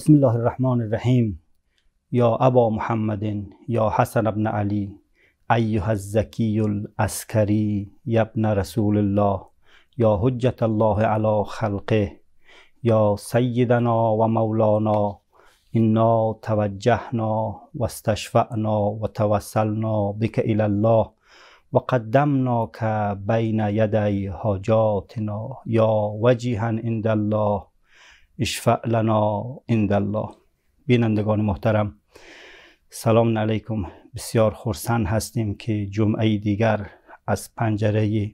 بسم الله الرحمن الرحیم یا ابا محمد یا حسن ابن علی ایها الزکی الاسکری ابن رسول الله یا حجت الله علی خلقه یا سیدنا و مولانا انا توجهنا و استشفعنا و توسلنا بك الى الله وقدمناك بين يدي حاجاتنا يا وجها عند الله اشفع لنا عند الله بینندگان محترم سلام علیکم بسیار خرسند هستیم که جمعه دیگر از پنجره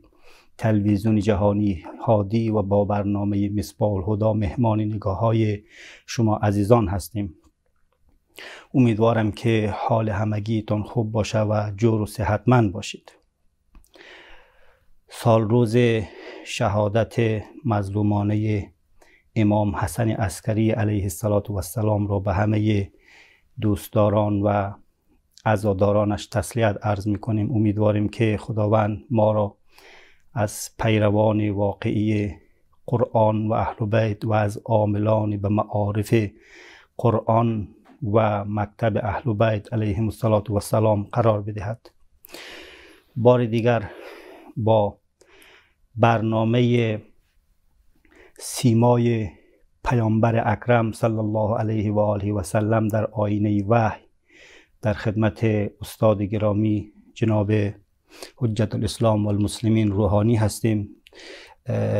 تلویزیون جهانی هادی و با برنامه مصباح الهدا مهمان نگاه های شما عزیزان هستیم امیدوارم که حال همگیتان خوب باشه و جور و صحتمند باشید سال روز شهادت مظلومانه امام حسن عسکری علیه السلام را به همه دوستداران و عزادارانش تسلیت عرض می کنیم امیدواریم که خداوند ما را از پیروان واقعی قرآن و اهل بیت و از عاملان به معارف قرآن و مکتب اهل بیت و السلام قرار بدهد بار دیگر با برنامه سیمای پیامبر اکرم صلی الله علیه و آله و سلم در آینه وحی در خدمت استاد گرامی جناب حجت الاسلام و المسلمین روحانی هستیم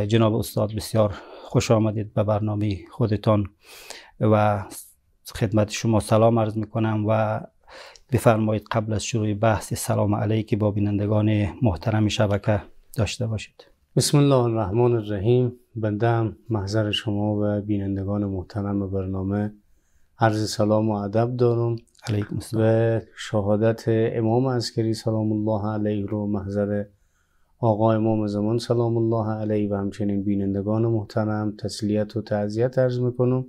جناب استاد بسیار خوش آمدید به برنامه خودتان و خدمت شما سلام عرض میکنم و بفرمایید قبل از شروع بحث سلام علیکی با بینندگان محترم شبکه داشته باشید بسم الله الرحمن الرحیم بنده محضر شما و بینندگان محترم برنامه عرض سلام و ادب دارم علیکم و شهادت امام عسکری سلام الله علیه رو محضر آقا امام زمان سلام الله علیه و همچنین بینندگان محترم تسلیت و تعذیت عرض میکنم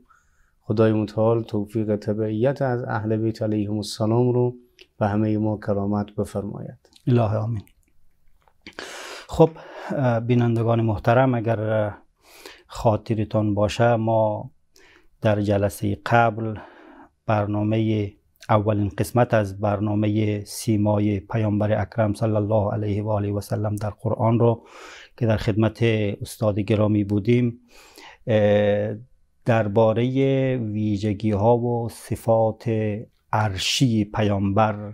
خدای متعال توفیق طبعیت از اهل بیت علیهم السلام رو به همه ما کرامت بفرماید الله آمین خب بینندگان محترم اگر خاطرتان باشه ما در جلسه قبل برنامه اولین قسمت از برنامه سیمای پیامبر اکرم صلی الله علیه و آله و سلم در قرآن رو که در خدمت استاد گرامی بودیم درباره ویژگی ها و صفات عرشی پیامبر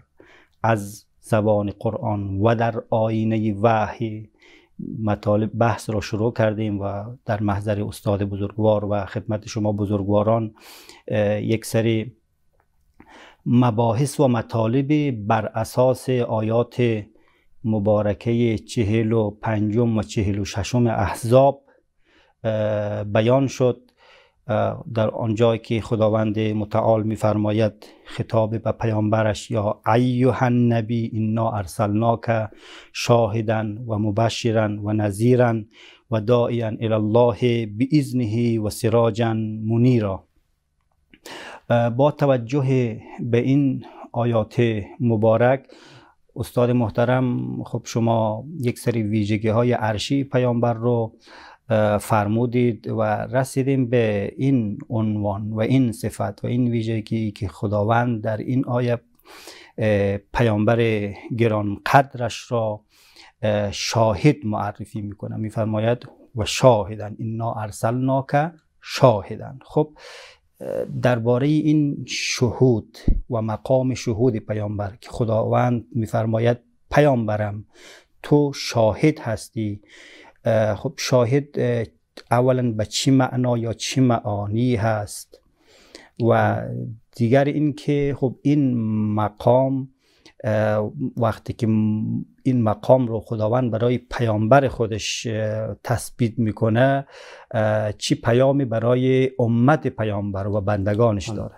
از زبان قرآن و در آینه وحی مطالب بحث را شروع کردیم و در محضر استاد بزرگوار و خدمت شما بزرگواران یک سری مباحث و مطالب بر اساس آیات مبارکه چهل و پنجم و چهل و ششم احزاب بیان شد در آنجای که خداوند متعال میفرماید خطاب به پیامبرش یا ایها النبی انا ارسلناک شاهدا و مبشرا و نذیرا و داعیا الی الله باذنه و سراجا منیرا با توجه به این آیات مبارک استاد محترم خب شما یک سری ویژگی های عرشی پیامبر رو فرمودید و رسیدیم به این عنوان و این صفت و این ویژگی که خداوند در این آیه پیامبر گران قدرش را شاهد معرفی میکنه میفرماید و شاهدن اینا ارسلناک که شاهدن خب درباره این شهود و مقام شهود پیامبر که خداوند میفرماید پیامبرم تو شاهد هستی خب شاهد اولا به چی معنا یا چی معانی هست و دیگر اینکه خب این مقام وقتی که این مقام رو خداوند برای پیامبر خودش تثبیت میکنه چی پیامی برای امت پیامبر و بندگانش داره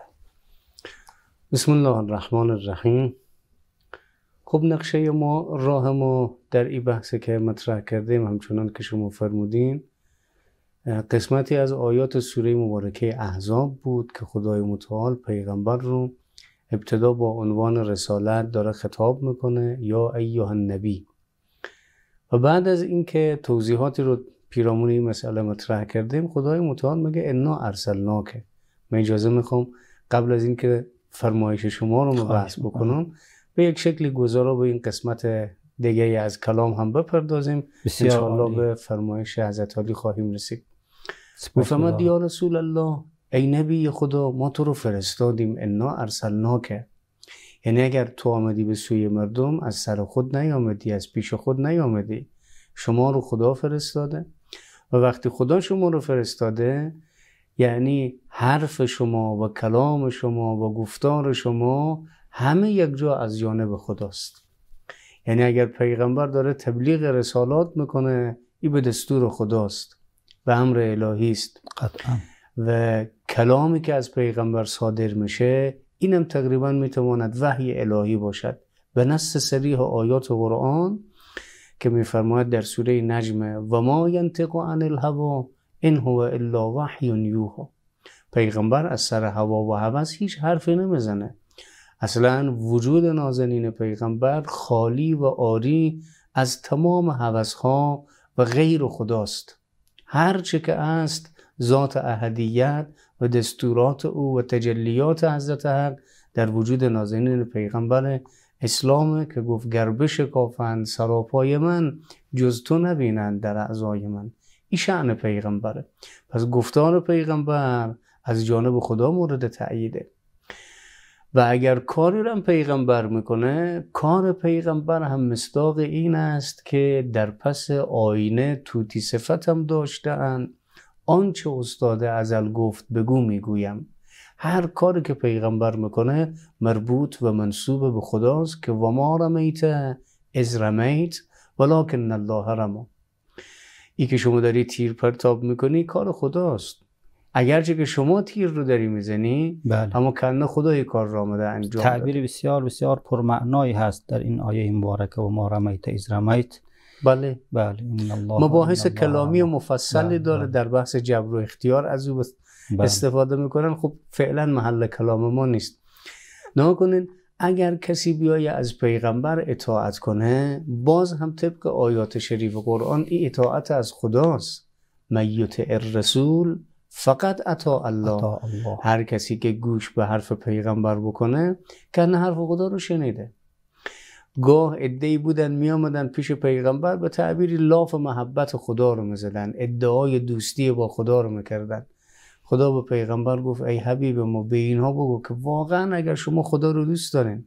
بسم الله الرحمن الرحیم خب نقشه ما راه ما در این بحث که مطرح کردیم همچنان که شما فرمودین قسمتی از آیات سوره مبارکه احزاب بود که خدای متعال پیغمبر رو ابتدا با عنوان رسالت داره خطاب میکنه یا ایها النبی و بعد از اینکه توضیحاتی رو پیرامون این مسئله مطرح کردیم خدای متعال میگه انا ارسلناکه من اجازه میخوام قبل از اینکه فرمایش شما رو بحث بکنم به یک شکلی گذارا به این قسمت دیگه از کلام هم بپردازیم بسیار به فرمایش حضرت علی خواهیم رسید بفرماد یا رسول الله ای نبی خدا ما تو رو فرستادیم انا ارسلنا که یعنی اگر تو آمدی به سوی مردم از سر خود نیامدی از پیش خود نیامدی شما رو خدا فرستاده و وقتی خدا شما رو فرستاده یعنی حرف شما و کلام شما و گفتار شما همه یک جا از جانب خداست یعنی اگر پیغمبر داره تبلیغ رسالات میکنه این به دستور خداست و امر الهی است و کلامی که از پیغمبر صادر میشه اینم تقریبا میتواند وحی الهی باشد به نص سریح آیات قرآن که میفرماید در سوره نجم و ما ینتق عن الهوا این هو الا وحی یوها پیغمبر از سر هوا و هوس هیچ حرفی نمیزنه اصلا وجود نازنین پیغمبر خالی و آری از تمام حوثها و غیر خداست هر چه که است ذات اهدیت و دستورات او و تجلیات حضرت حق در وجود نازنین پیغمبر اسلام که گفت گربش کافند سراپای من جز تو نبینند در اعضای من این شعن پیغمبره پس گفتار پیغمبر از جانب خدا مورد تأییده و اگر کاری را پیغمبر میکنه کار پیغمبر هم مصداق این است که در پس آینه توتی صفت هم اند. آنچه استاد ازل گفت بگو میگویم هر کاری که پیغمبر میکنه مربوط و منصوب به خداست که وما رمیت از رمیت ولکن الله رما ای که شما داری تیر پرتاب میکنی کار خداست اگرچه که شما تیر رو داری میزنی بله. اما کنده خدای کار را آمده انجام تعبیر بسیار بسیار پرمعنایی هست در این آیه مبارکه و ما رمیت از رمیت بله بله الله مباحث کلامی و مفصلی بله، داره بله. در بحث جبر و اختیار از او بله. استفاده میکنن خب فعلا محل کلام ما نیست نه کنین اگر کسی بیای از پیغمبر اطاعت کنه باز هم طبق آیات شریف قرآن این اطاعت از خداست میت الرسول فقط عطا الله. هر کسی که گوش به حرف پیغمبر بکنه کن حرف خدا رو شنیده گاه ادهی بودن می آمدن پیش پیغمبر به تعبیری لاف محبت خدا رو میزدن ادعای دوستی با خدا رو میکردن خدا به پیغمبر گفت ای حبیب ما به اینها بگو که واقعا اگر شما خدا رو دوست دارین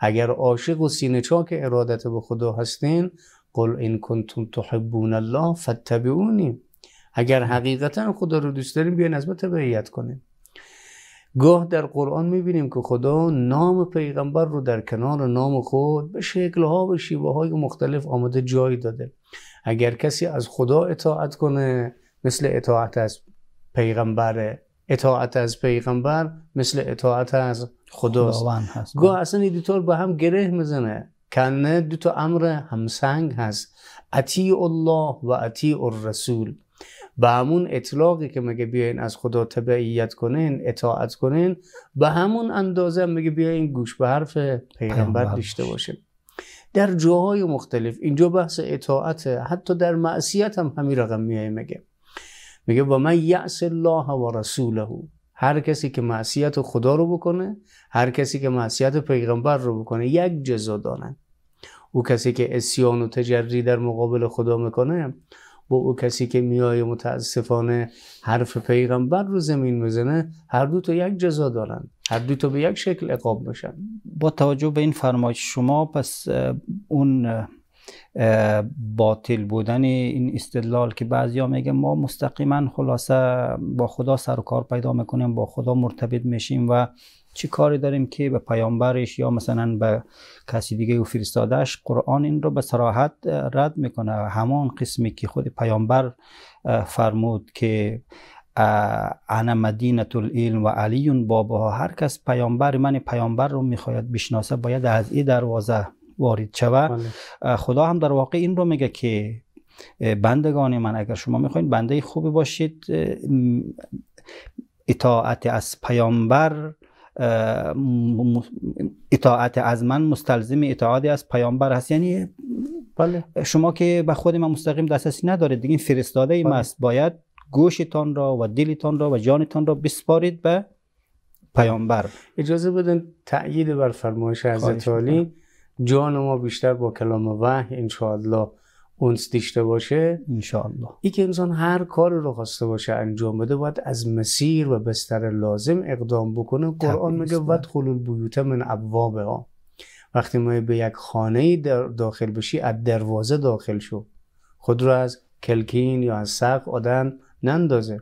اگر عاشق و سینه چاک ارادت به خدا هستین قل ان کنتم تحبون الله فاتبعونی اگر حقیقتا خدا رو دوست داریم بیاین از ما تبعیت کنیم گاه در قرآن میبینیم که خدا نام پیغمبر رو در کنار نام خود به شکلها و شیوه های مختلف آمده جای داده اگر کسی از خدا اطاعت کنه مثل اطاعت از پیغمبر اطاعت از پیغمبر مثل اطاعت از خدا هست. گاه اصلا این دوتا به هم گره میزنه کنه دو تا امر همسنگ هست اطیع الله و اطیع الرسول به همون اطلاقی که میگه بیاین از خدا تبعیت کنین اطاعت کنین به همون اندازه میگه بیاین گوش به حرف پیغمبر داشته باشین در جاهای مختلف اینجا بحث اطاعت حتی در معصیت هم همین رقم میای مگه. میگه و من یعص الله و رسوله هر کسی که معصیت خدا رو بکنه هر کسی که معصیت پیغمبر رو بکنه یک جزا دارن او کسی که اسیان و تجری در مقابل خدا میکنه با او کسی که میای متاسفانه حرف پیغمبر رو زمین میزنه هر دو تا یک جزا دارن هر دو تا به یک شکل عقاب میشن با توجه به این فرمایش شما پس اون باطل بودن این استدلال که بعضیا میگه ما مستقیما خلاصه با خدا سر و کار پیدا میکنیم با خدا مرتبط میشیم و چی کاری داریم که به پیامبرش یا مثلا به کسی دیگه و فرستادهش قرآن این رو به سراحت رد میکنه همان قسمی که خود پیامبر فرمود که انا مدینه العلم و علی بابا هر کس پیامبر من پیامبر رو میخواید بشناسه باید از این دروازه وارد شوه بله. خدا هم در واقع این رو میگه که بندگان من اگر شما میخواین بنده خوبی باشید اطاعت از پیامبر اطاعت از من مستلزم اطاعت از پیامبر هست یعنی بله. شما که به خود من مستقیم دسترسی ندارید دیگه فرستاده ایم بله. است باید گوشتان را و دلتان را و جانتان را بسپارید به پیامبر اجازه بدن تأیید بر فرمایش حضرت جان ما بیشتر با کلام وحی انشاءالله اونس دیشته باشه انشاءالله ای که انسان هر کار رو خواسته باشه انجام بده باید از مسیر و بستر لازم اقدام بکنه قرآن میگه وقت خلول بیوته من ابوابه ها وقتی ما به یک خانه داخل بشی از دروازه داخل شو خود رو از کلکین یا از سقف آدم نندازه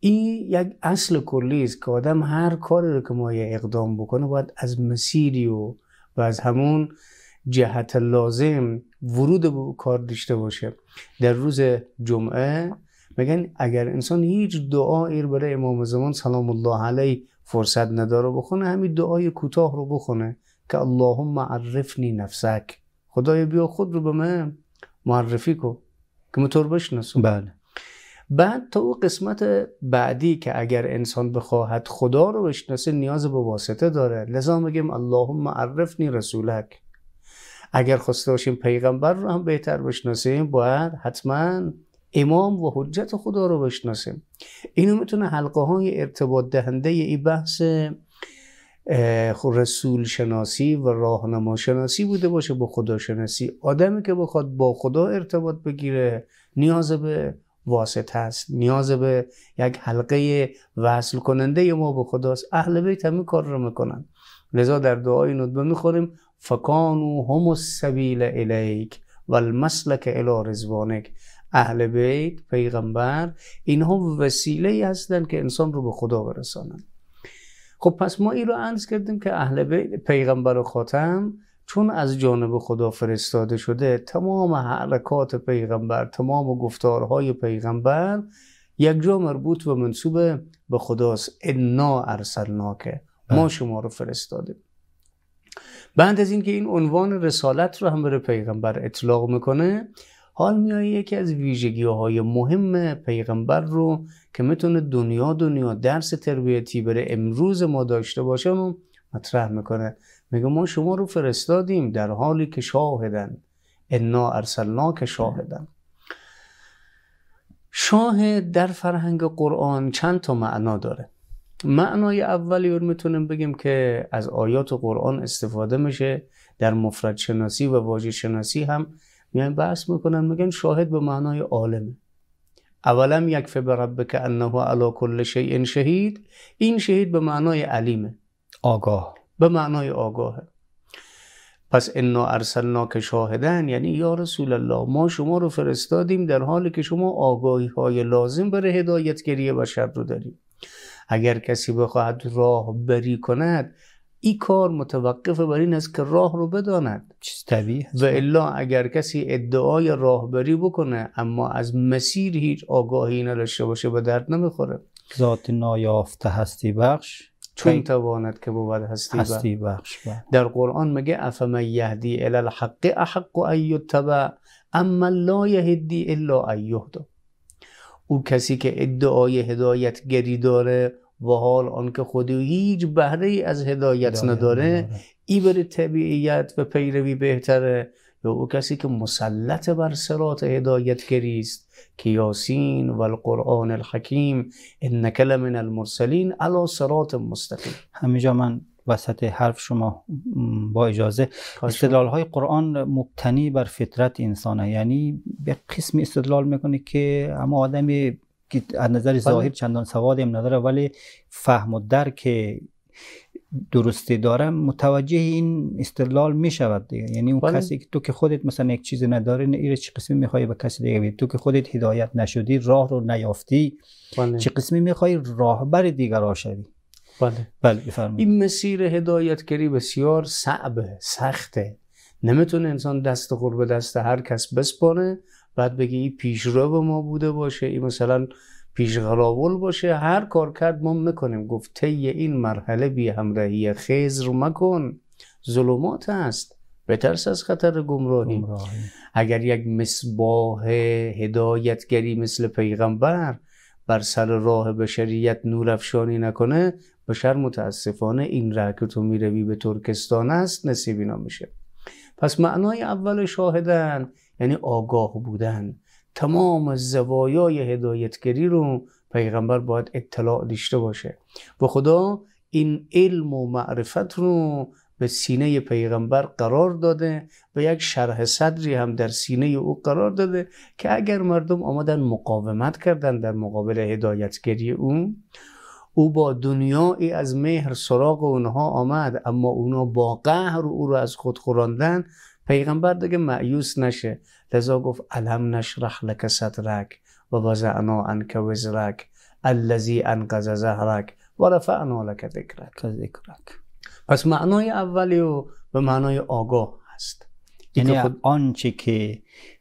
این یک اصل کلی است که آدم هر کاری رو که مایه اقدام بکنه باید از مسیری و و از همون جهت لازم ورود به کار داشته باشه در روز جمعه میگن اگر انسان هیچ دعایی برای امام زمان سلام الله علیه فرصت نداره بخونه همین دعای کوتاه رو بخونه که اللهم عرفنی نفسک خدای بیا خود رو به من معرفی کن که من تو بله بعد تا او قسمت بعدی که اگر انسان بخواهد خدا رو بشناسه نیاز به واسطه داره لذا میگیم اللهم عرفنی رسولک اگر خواسته باشیم پیغمبر رو هم بهتر بشناسیم باید حتما امام و حجت خدا رو بشناسیم اینو میتونه حلقه های ارتباط دهنده ای بحث رسول شناسی و راهنما شناسی بوده باشه با خدا شناسی آدمی که بخواد با خدا ارتباط بگیره نیاز به واسطه است نیاز به یک حلقه وصل کننده ما به خداست اهل بیت همین کار رو میکنن لذا در دعای ندبه میخوریم فکانو هم السبیل الیک و المسلک الی رزوانک اهل بیت پیغمبر اینها وسیله ای هستند که انسان رو به خدا برسانند خب پس ما این رو عرض کردیم که اهل بیت پیغمبر و خاتم چون از جانب خدا فرستاده شده تمام حرکات پیغمبر تمام گفتارهای پیغمبر یک جا مربوط و منصوب به خداست انا ارسلناکه ما بله. شما رو فرستادیم بعد از اینکه این عنوان رسالت رو هم بره پیغمبر اطلاق میکنه حال میای یکی از ویژگی های مهم پیغمبر رو که میتونه دنیا دنیا درس تربیتی بره امروز ما داشته باشه مطرح میکنه میگه ما شما رو فرستادیم در حالی که شاهدن انا ارسلنا که شاهدن شاهد در فرهنگ قرآن چند تا معنا داره معنای اولی رو میتونیم بگیم که از آیات قرآن استفاده میشه در مفرد شناسی و واجه شناسی هم میان بحث میکنن میگن شاهد به معنای عالمه اولم فبر به که انه علی کل شیء شهید این شهید به معنای علیمه آگاه به معنای آگاهه پس انا ارسلنا که شاهدن یعنی یا رسول الله ما شما رو فرستادیم در حالی که شما آگاهی های لازم برای هدایتگری بشر رو داریم اگر کسی بخواهد راه بری کند این کار متوقف بر این است که راه رو بداند چیز طبیعی و الا اگر کسی ادعای راهبری بکنه اما از مسیر هیچ آگاهی نداشته باشه به درد نمیخوره ذات نایافته هستی بخش چون تواند که بود هستی, هستی بخش در قرآن مگه افم یهدی الی الحق احق ان یتبع اما لا یهدی الا ان یهدا او کسی که ادعای هدایت گری داره و حال آنکه خودی هیچ بهره ای از هدایت نداره ای بر طبیعیت و پیروی بهتره یا او کسی که مسلط بر سرات هدایت گریست که یاسین و القرآن الحکیم انک من المرسلین علا سرات مستقیم همینجا من وسط حرف شما با اجازه استدلال های قرآن مبتنی بر فطرت انسانه یعنی به قسم استدلال میکنه که اما آدمی که از نظر ظاهر چندان سوادی هم نداره ولی فهم و درک درستی دارم متوجه این استدلال می شود یعنی اون بله. کسی که تو که خودت مثلا یک چیزی نداره این چه قسمی میخوای به کسی دیگه بید تو که خودت هدایت نشدی راه رو نیافتی چه بله. قسمی میخوای راهبر دیگر شوی بله بله بفرمایید این مسیر هدایتگری بسیار صعب سخته نمیتونه انسان دست خور دست هر کس بسپانه بعد بگه این پیشرو ما بوده باشه این مثلا پیش غراول باشه هر کار کرد ما میکنیم گفته این مرحله بی همراهی خیز رو مکن ظلمات است بترس از خطر گمراهی. اگر یک مصباح هدایتگری مثل پیغمبر بر سر راه بشریت نور افشانی نکنه بشر متاسفانه این ره که تو میروی به ترکستان است نصیبی نمیشه پس معنای اول شاهدن یعنی آگاه بودن تمام زوایای هدایتگری رو پیغمبر باید اطلاع داشته باشه و خدا این علم و معرفت رو به سینه پیغمبر قرار داده و یک شرح صدری هم در سینه او قرار داده که اگر مردم آمدن مقاومت کردن در مقابل هدایتگری او او با دنیایی از مهر سراغ اونها آمد اما اونا با قهر او رو از خود خوراندن پیغمبر دیگه معیوس نشه لذا گفت علم نشرح لک صدرک و وزعنا انک وزرک الذی انقذ زهرک و رفعنا لک ذکرک پس معنای اولی و به معنای آگاه هست یعنی خود... آنچه که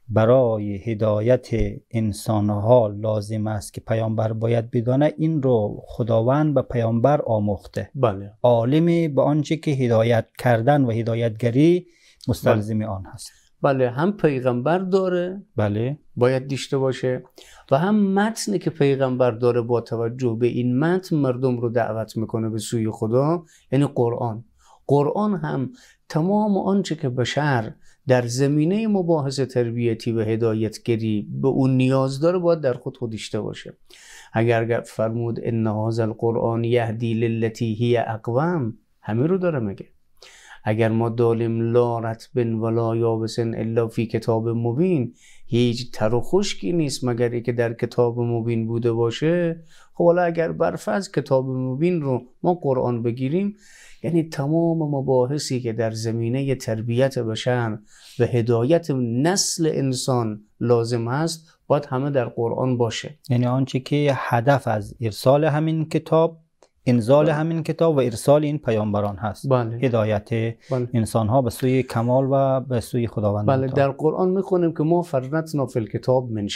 برای هدایت انسانها لازم است که پیامبر باید بدانه این رو خداوند به پیامبر آموخته بله عالمی به آنچه که هدایت کردن و هدایتگری مستلزم آن هست بله هم پیغمبر داره بله باید دیشته باشه و هم متنی که پیغمبر داره با توجه به این متن مردم رو دعوت میکنه به سوی خدا یعنی قرآن قرآن هم تمام آنچه که بشر در زمینه مباحث تربیتی و هدایتگری به اون نیاز داره باید در خود خودیشته باشه اگر فرمود ان هذا القرآن یهدی للتی هی اقوام همه رو داره مگه اگر ما دالیم لا رتبن ولا یابسن الا فی کتاب مبین هیچ تر و خشکی نیست مگر ای که در کتاب مبین بوده باشه خب حالا اگر برفض کتاب مبین رو ما قرآن بگیریم یعنی تمام مباحثی که در زمینه تربیت بشر و هدایت نسل انسان لازم است باید همه در قرآن باشه یعنی آنچه که هدف از ارسال همین کتاب انزال بله. همین کتاب و ارسال این پیامبران هست بله. هدایت بله. انسان ها به سوی کمال و به سوی خداوند بله در قرآن میخونیم که ما فرنت نافل کتاب من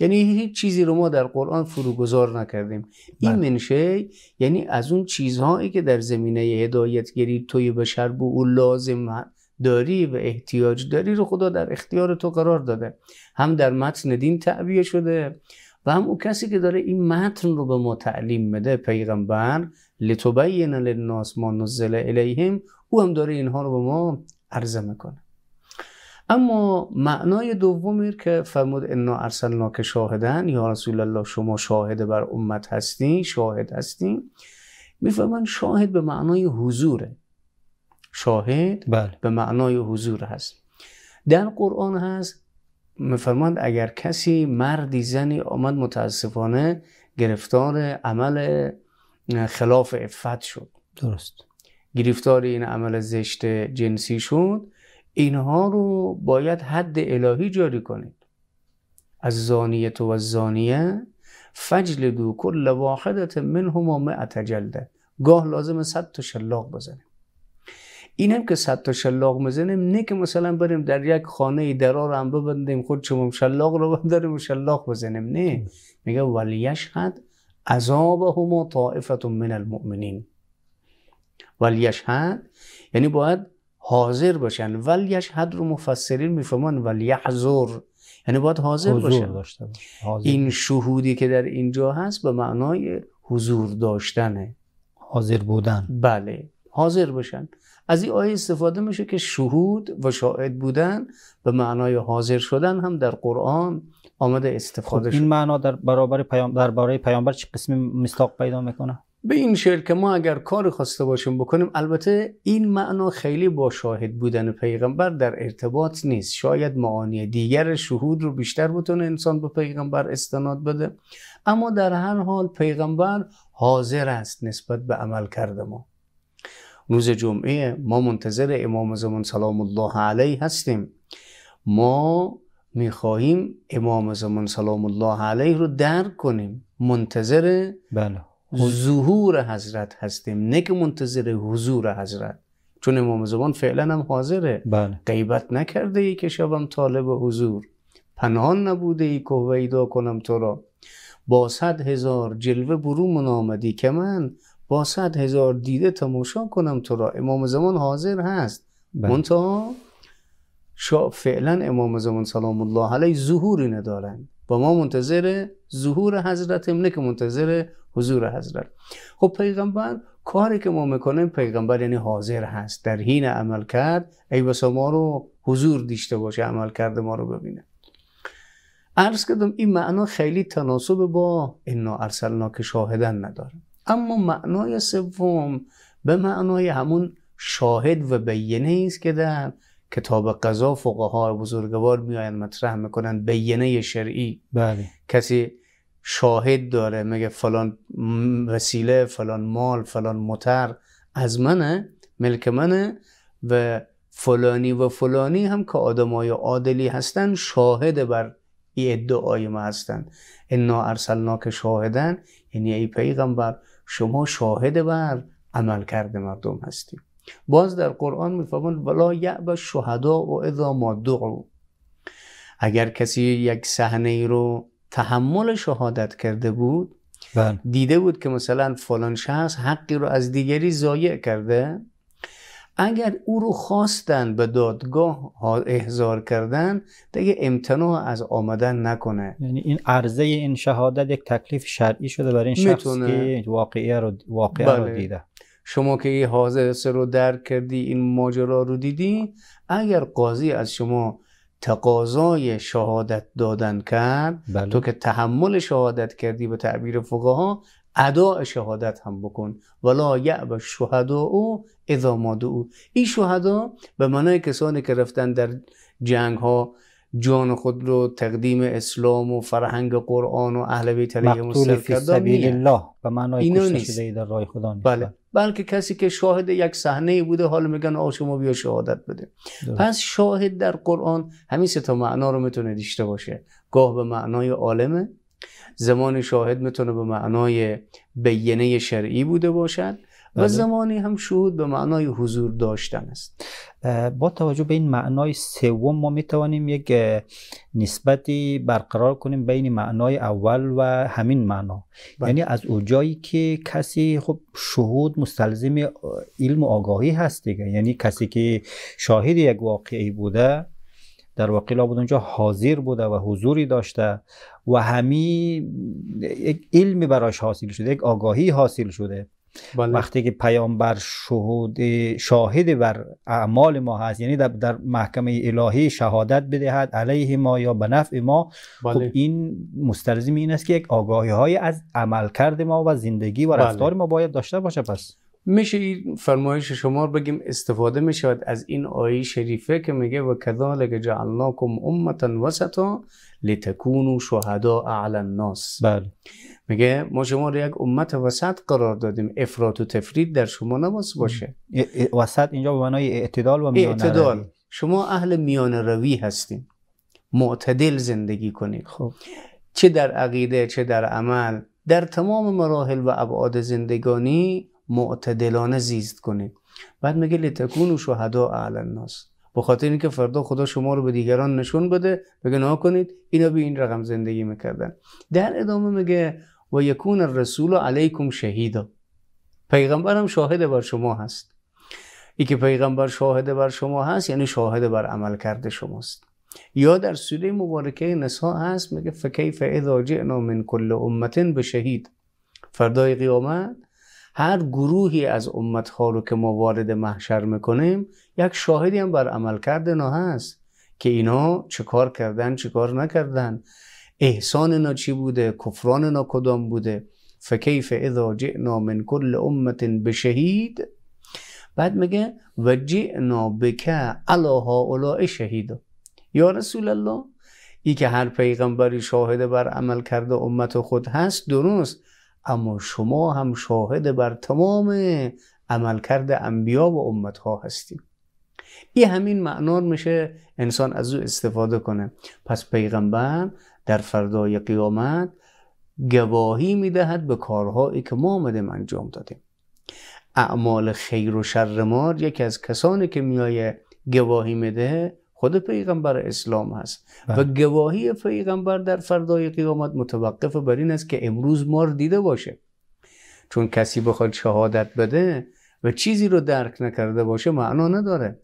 یعنی هیچ چیزی رو ما در قرآن فروگذار نکردیم این بله. منشه یعنی از اون چیزهایی که در زمینه هدایتگری توی بشر به او لازم داری و احتیاج داری رو خدا در اختیار تو قرار داده هم در متن دین تعبیه شده و هم او کسی که داره این متن رو به ما تعلیم میده پیغمبر لتبین للناس ما نزل الیهم او هم داره اینها رو به ما عرضه میکنه اما معنای دومی که فرمود انا ارسلنا که شاهدن یا رسول الله شما شاهد بر امت هستین شاهد هستین میفهمن شاهد به معنای حضوره شاهد بله. به معنای حضور هست در قرآن هست میفرماند اگر کسی مردی زنی آمد متاسفانه گرفتار عمل خلاف افت شد درست گرفتار این عمل زشت جنسی شد اینها رو باید حد الهی جاری کنید از زانیه تو و زانیه فجل دو کل واحدت منهما مئت جلده گاه لازم صد تا شلاق بزنیم اینم که صد تا شلاق میزنیم نه که مثلا بریم در یک خانه ای درار هم ببندیم خود شما شلاق رو بنداریم و شلاق بزنیم نه میگه ولیشهد عذابهما طائفه من المؤمنین حد یعنی باید حاضر باشن حد رو مفسرین میفهمن ولیحضر یعنی باید حاضر باشن این شهودی که در اینجا هست به معنای حضور داشتنه حاضر بودن بله حاضر باشن از این آیه استفاده میشه که شهود و شاهد بودن به معنای حاضر شدن هم در قرآن آمده استفاده خب این معنا در برابر پیام درباره پیامبر چه قسمی مستاق پیدا میکنه به این شعر که ما اگر کاری خواسته باشیم بکنیم البته این معنا خیلی با شاهد بودن پیغمبر در ارتباط نیست شاید معانی دیگر شهود رو بیشتر بتونه انسان به پیغمبر استناد بده اما در هر حال پیغمبر حاضر است نسبت به عمل کرده ما روز جمعه ما منتظر امام زمان سلام الله علیه هستیم ما میخواهیم امام زمان سلام الله علیه رو درک کنیم منتظر بله. ظهور حضرت هستیم نه که منتظر حضور حضرت چون امام زمان فعلا هم حاضره بله. غیبت نکرده ای که شبم طالب حضور پنهان نبوده ای که ویدا کنم تو را با صد هزار جلوه من آمدی که من با صد هزار دیده تماشا کنم تو را امام زمان حاضر هست بله. منتها فعلا امام زمان سلام الله علیه ظهوری ندارند با ما منتظر ظهور حضرت نه که منتظر حضور حضرت خب پیغمبر کاری که ما میکنیم پیغمبر یعنی حاضر هست در حین عمل کرد ای بسا ما رو حضور دیشته باشه عمل کرده ما رو ببینه عرض کردم این معنا خیلی تناسب با انا ارسلنا که شاهدن نداره اما معنای سوم به معنای همون شاهد و بینه است که در کتاب قضا فقها بزرگوار میآیند مطرح میکنند بینه شرعی بله. کسی شاهد داره میگه فلان وسیله فلان مال فلان متر از منه ملک منه و فلانی و فلانی هم که آدمای عادلی هستن شاهد بر این ادعای ما هستن انا ارسلناک شاهدن یعنی ای پیغمبر شما شاهد بر عمل کرده مردم هستیم باز در قرآن می ولا یعب شهدا و اذا ما اگر کسی یک صحنه ای رو تحمل شهادت کرده بود بله. دیده بود که مثلا فلان شخص حقی رو از دیگری ضایع کرده اگر او رو خواستن به دادگاه احضار کردن دیگه امتناع از آمدن نکنه یعنی این عرضه این شهادت یک تکلیف شرعی شده برای این شخص که واقعی رو, واقعی بله. دیده شما که این حاضر رو درک کردی این ماجرا رو دیدی اگر قاضی از شما تقاضای شهادت دادن کرد بله. تو که تحمل شهادت کردی به تعبیر فقها اداع شهادت هم بکن ولا یعب شهدا او اذا او این شهدا به معنای کسانی که رفتن در جنگ ها جان خود رو تقدیم اسلام و فرهنگ قرآن و اهل بیت علیه مقتول فی سبیل الله به معنای کشته در راه خدا نیست بله بلکه کسی که شاهد یک صحنه بوده حال میگن آ شما بیا شهادت بده پس شاهد در قرآن همین سه تا معنا رو میتونه داشته باشه گاه به معنای عالمه زمان شاهد میتونه به معنای بینه شرعی بوده باشد و بله. زمانی هم شهود به معنای حضور داشتن است با توجه به این معنای سوم ما می توانیم یک نسبتی برقرار کنیم بین معنای اول و همین معنا بله. یعنی از اوجایی که کسی خب شهود مستلزم علم و آگاهی هست دیگه یعنی کسی که شاهد یک واقعی بوده در واقع لابد اونجا حاضر بوده و حضوری داشته و همی یک علمی براش حاصل شده یک آگاهی حاصل شده بله. وقتی که پیامبر شهود شاهد بر اعمال ما هست یعنی در, در محکمه الهی شهادت بدهد علیه ما یا به نفع ما خب بله. این مستلزم این است که یک آگاهی های از عملکرد ما و زندگی و بله. رفتار ما باید داشته باشه پس میشه این فرمایش شما رو بگیم استفاده میشود از این آیه شریفه که میگه و کذالک جعلناکم امتا وسطا لتکونو شهداء علی الناس بله میگه ما شما رو یک امت وسط قرار دادیم افراد و تفرید در شما نباس باشه وسط اینجا به معنای اعتدال و میانه اعتدال شما اهل میانه روی هستیم معتدل زندگی کنید خب چه در عقیده چه در عمل در تمام مراحل و ابعاد زندگانی معتدلانه زیست کنید بعد میگه لتکون و شهدا اعلی الناس به خاطر اینکه فردا خدا شما رو به دیگران نشون بده بگه نا کنید اینا به این رقم زندگی میکردن در ادامه میگه و یکون الرسول علیکم شهیدا هم شاهد بر شما هست ای که پیغمبر شاهد بر شما هست یعنی شاهد بر عمل کرده شماست یا در سوره مبارکه نساء هست میگه فکیف اذا جئنا من کل امت به شهید فردای قیامت هر گروهی از امتها رو که ما وارد محشر میکنیم یک شاهدی هم بر عملکرد نا هست که اینا چه کار کردن چه کار نکردن احسان نا چی بوده کفران نا کدام بوده فکیف اذا جئنا من کل امت بشهید بعد میگه و جئنا بکه علا شهید شهید یا رسول الله ای که هر پیغمبری شاهده بر عمل کرده امت خود هست درست اما شما هم شاهد بر تمام عملکرد انبیا و امتها هستیم این همین معنا میشه انسان از او استفاده کنه پس پیغمبر در فردای قیامت گواهی میدهد به کارهایی که ما آمدیم انجام دادیم اعمال خیر و شر مار یکی از کسانی که میایه گواهی میده خود پیغمبر اسلام هست بله. و گواهی پیغمبر در فردای قیامت متوقف بر این است که امروز مار دیده باشه چون کسی بخواد شهادت بده و چیزی رو درک نکرده باشه معنا نداره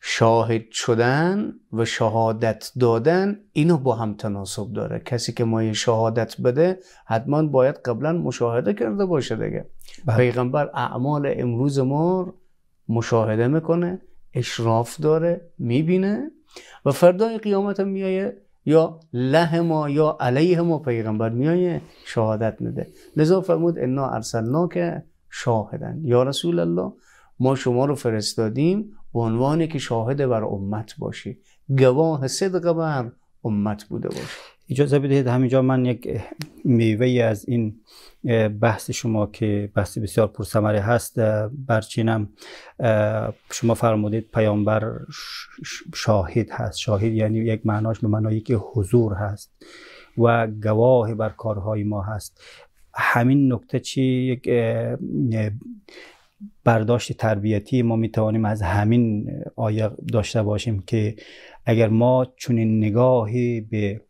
شاهد شدن و شهادت دادن اینو با هم تناسب داره کسی که مایه شهادت بده حتما باید قبلا مشاهده کرده باشه دیگه بله. پیغمبر اعمال امروز ما مشاهده میکنه اشراف داره میبینه و فردای قیامت هم میایه یا له ما یا علیه ما پیغمبر میایه شهادت میده لذا فرمود انا ارسلنا که شاهدن یا رسول الله ما شما رو فرستادیم به عنوانی که شاهد بر امت باشی گواه صدق بر امت بوده باشی اجازه بدهید همینجا من یک میوه از این بحث شما که بحث بسیار پرثمره هست برچینم شما فرمودید پیامبر شاهد هست شاهد یعنی یک معناش به معنای که حضور هست و گواه بر کارهای ما هست همین نکته چی یک برداشت تربیتی ما می توانیم از همین آیه داشته باشیم که اگر ما چنین نگاهی به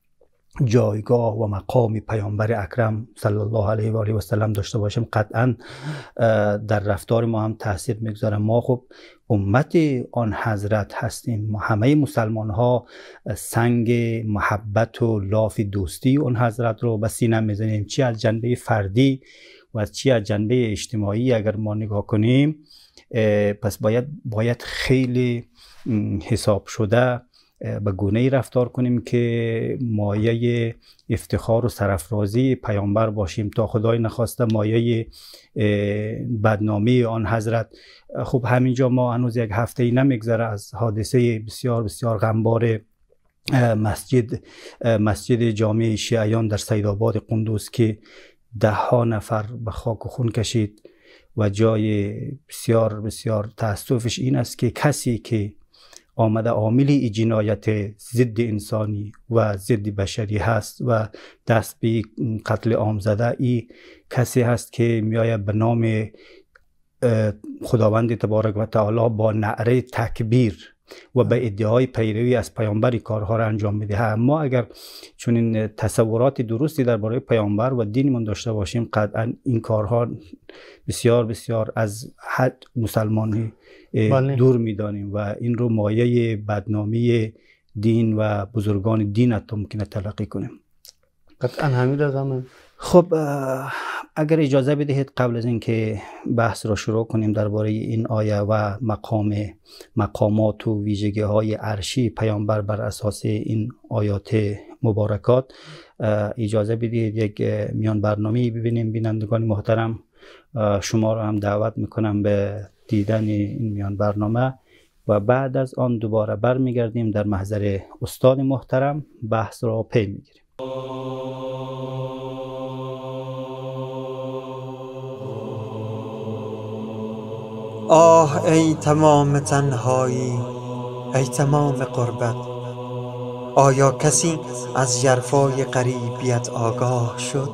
جایگاه و مقام پیامبر اکرم صلی الله علیه و آله و سلم داشته باشیم قطعا در رفتار ما هم تاثیر میگذاره ما خب امت آن حضرت هستیم همه مسلمان ها سنگ محبت و لاف دوستی اون حضرت رو به سینه میزنیم چی از جنبه فردی و چی از جنبه اجتماعی اگر ما نگاه کنیم پس باید باید خیلی حساب شده به گونه رفتار کنیم که مایه افتخار و سرفرازی پیامبر باشیم تا خدای نخواسته مایه بدنامی آن حضرت خب همینجا ما هنوز یک هفته ای نمیگذره از حادثه بسیار بسیار غمبار مسجد مسجد جامعه شیعیان در سیدآباد قندوز که ده ها نفر به خاک و خون کشید و جای بسیار بسیار تاسفش این است که کسی که آمده عامل جنایت ضد انسانی و ضد بشری هست و دست به قتل عام زده ای کسی هست که میآید به نام خداوند تبارک و تعالی با نعره تکبیر و به ادعای پیروی از پیامبری کارها را انجام میده اما اگر چون این تصورات درستی درباره پیامبر و دینمون داشته باشیم قطعا این کارها بسیار بسیار از حد مسلمانی بله. دور میدانیم و این رو مایه بدنامی دین و بزرگان دین حتی ممکنه تلقی کنیم قطعا همین رقم خب اگر اجازه بدهید قبل از اینکه بحث را شروع کنیم درباره این آیه و مقام مقامات و ویژگی های عرشی پیامبر بر اساس این آیات مبارکات اجازه بدهید یک میان برنامه ببینیم بینندگان محترم شما را هم دعوت میکنم به دیدن این میان برنامه و بعد از آن دوباره برمیگردیم در محضر استاد محترم بحث را پی میگیریم آه ای تمام تنهایی ای تمام قربت آیا کسی از جرفای قریبیت آگاه شد؟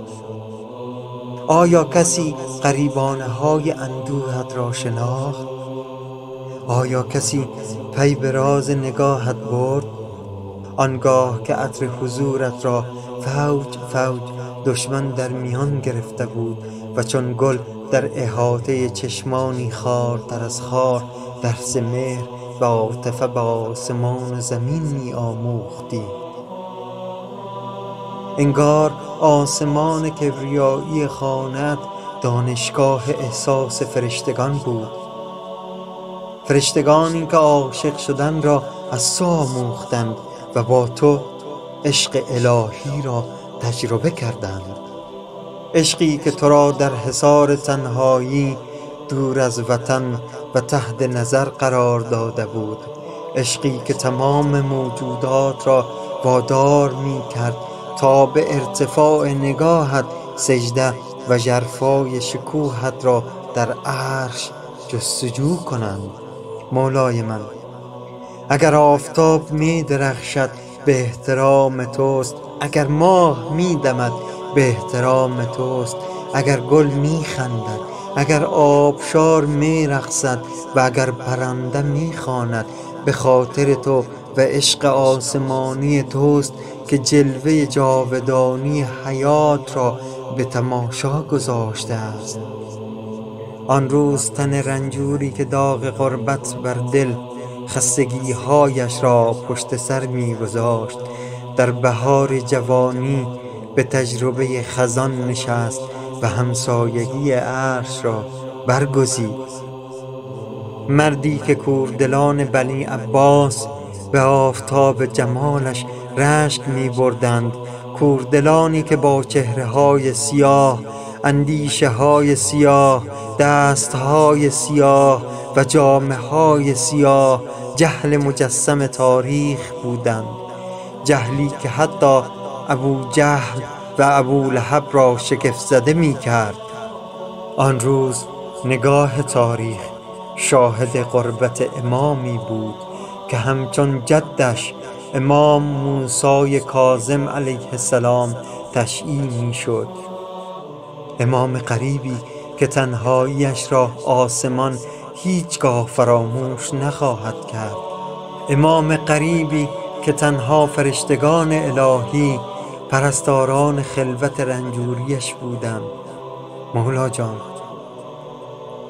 آیا کسی قریبانه های اندوهت را شناخت؟ آیا کسی پی به راز نگاهت برد؟ آنگاه که عطر حضورت را فوج فوج دشمن در میان گرفته بود و چون گل در احاطه چشمانی خار در از خار در مهر و عاطفه با آسمان و زمین می آموختی انگار آسمان کبریایی خانت دانشگاه احساس فرشتگان بود فرشتگانی که عاشق شدن را از تو آموختند و با تو عشق الهی را تجربه کردند عشقی که تو را در حصار تنهایی دور از وطن و تحت نظر قرار داده بود عشقی که تمام موجودات را وادار می کرد تا به ارتفاع نگاهت سجده و جرفای شکوهت را در عرش جستجو کنند مولای من اگر آفتاب می درخشد به احترام توست اگر ماه می دمد به احترام توست اگر گل میخندد اگر آبشار میرقصد و اگر پرنده میخواند به خاطر تو و عشق آسمانی توست که جلوه جاودانی حیات را به تماشا گذاشته است آن روز تن رنجوری که داغ قربت بر دل خستگی هایش را پشت سر میگذاشت در بهار جوانی به تجربه خزان نشست و همسایگی عرش را برگزید مردی که کوردلان بنی عباس به آفتاب جمالش رشک می بردند کوردلانی که با چهره های سیاه اندیشه های سیاه دست های سیاه و جامعه های سیاه جهل مجسم تاریخ بودند جهلی که حتی ابو جهل و ابو لحب را شگفت زده می کرد آن روز نگاه تاریخ شاهد قربت امامی بود که همچون جدش امام موسای کاظم علیه السلام تشییع می شد امام قریبی که تنهاییش را آسمان هیچگاه فراموش نخواهد کرد امام قریبی که تنها فرشتگان الهی پرستاران خلوت رنجوریش بودم مولا جان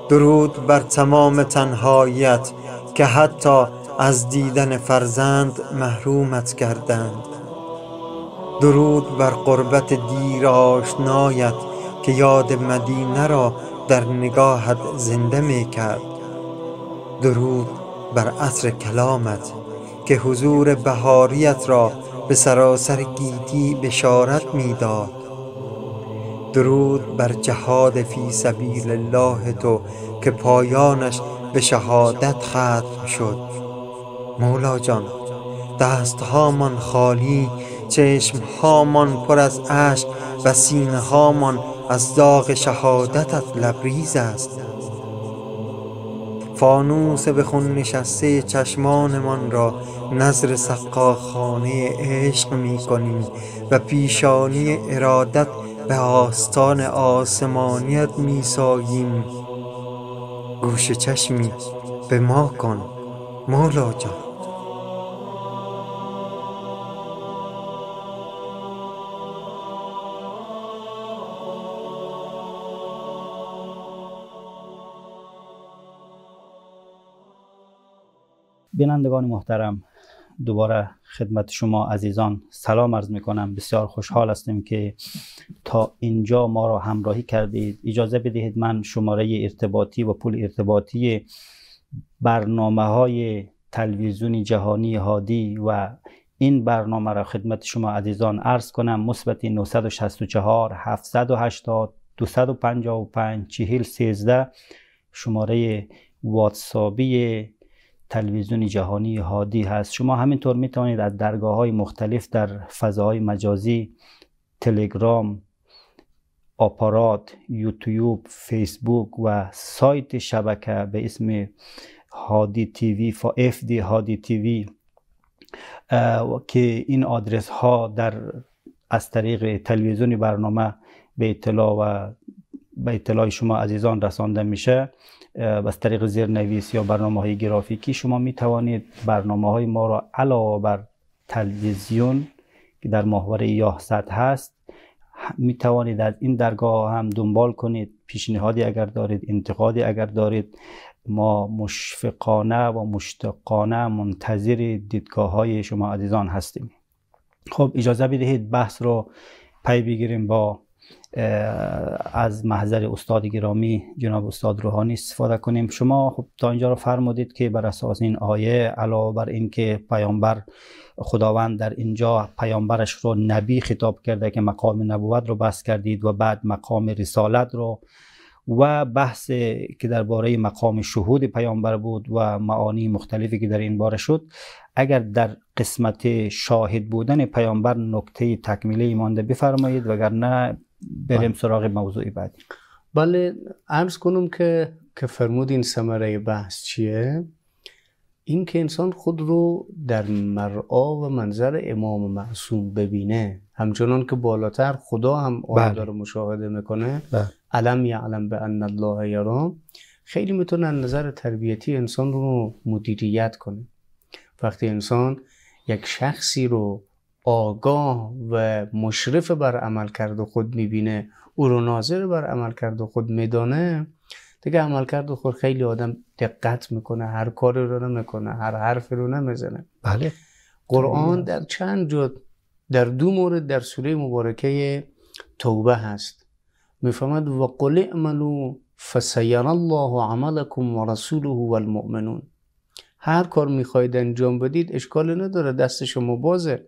درود بر تمام تنهاییت که حتی از دیدن فرزند محرومت کردند درود بر قربت دیر آشنایت که یاد مدینه را در نگاهت زنده می کرد درود بر اثر کلامت که حضور بهاریت را به سراسر گیتی بشارت میداد درود بر جهاد فی سبیل الله تو که پایانش به شهادت ختم شد مولا جان دستهامان خالی چشم چشمهامان پر از اشک و هامان از داغ شهادتت لبریز است فانوس به خون نشسته چشمانمان را نظر سقاخانه عشق می کنیم و پیشانی ارادت به آستان آسمانیت می ساییم گوش چشمی به ما کن مولا جان بینندگان محترم دوباره خدمت شما عزیزان سلام عرض می کنم بسیار خوشحال هستیم که تا اینجا ما را همراهی کردید اجازه بدهید من شماره ارتباطی و پول ارتباطی برنامه های تلویزیون جهانی هادی و این برنامه را خدمت شما عزیزان عرض کنم مثبت 964 780 255 4013 شماره واتسابی تلویزیون جهانی هادی هست شما همینطور می توانید از درگاه های مختلف در فضاهای مجازی تلگرام آپارات یوتیوب فیسبوک و سایت شبکه به اسم هادی تیوی اف دی هادی تیوی که این آدرس ها در از طریق تلویزیون برنامه به اطلاع و به اطلاع شما عزیزان رسانده میشه از طریق نویس یا برنامه های گرافیکی شما می توانید برنامه های ما را علاوه بر تلویزیون که در یاه یاهصد هست می توانید از این درگاه هم دنبال کنید پیشنهادی اگر دارید انتقادی اگر دارید ما مشفقانه و مشتقانه منتظر دیدگاه های شما عزیزان هستیم خب اجازه بدهید بحث رو پی بگیریم با از محضر استاد گرامی جناب استاد روحانی استفاده کنیم شما خب تا اینجا رو فرمودید که بر اساس این آیه علاوه بر اینکه پیامبر خداوند در اینجا پیامبرش رو نبی خطاب کرده که مقام نبوت رو بس کردید و بعد مقام رسالت رو و بحث که درباره مقام شهود پیامبر بود و معانی مختلفی که در این باره شد اگر در قسمت شاهد بودن پیامبر نکته تکمیله مانده بفرمایید وگرنه بریم بله. سراغ موضوع بعدی بله عرض کنم که که فرمودین ثمره بحث چیه این که انسان خود رو در مرعا و منظر امام معصوم ببینه همچنان که بالاتر خدا هم آن بله. داره مشاهده میکنه بله. علم یعلم به ان الله یرام خیلی میتونه نظر تربیتی انسان رو مدیریت کنه وقتی انسان یک شخصی رو آگاه و مشرف بر عمل کرد خود میبینه او رو ناظر بر عمل کرد خود میدانه دیگه عمل کرد خود خیلی آدم دقت میکنه هر کاری رو نمیکنه هر حرفی رو نمیزنه بله قرآن در چند جا در دو مورد در سوره مبارکه توبه هست میفهمد و قل اعملوا فسیر الله عملکم و رسوله و هر کار میخواید انجام بدید اشکال نداره دست شما بازه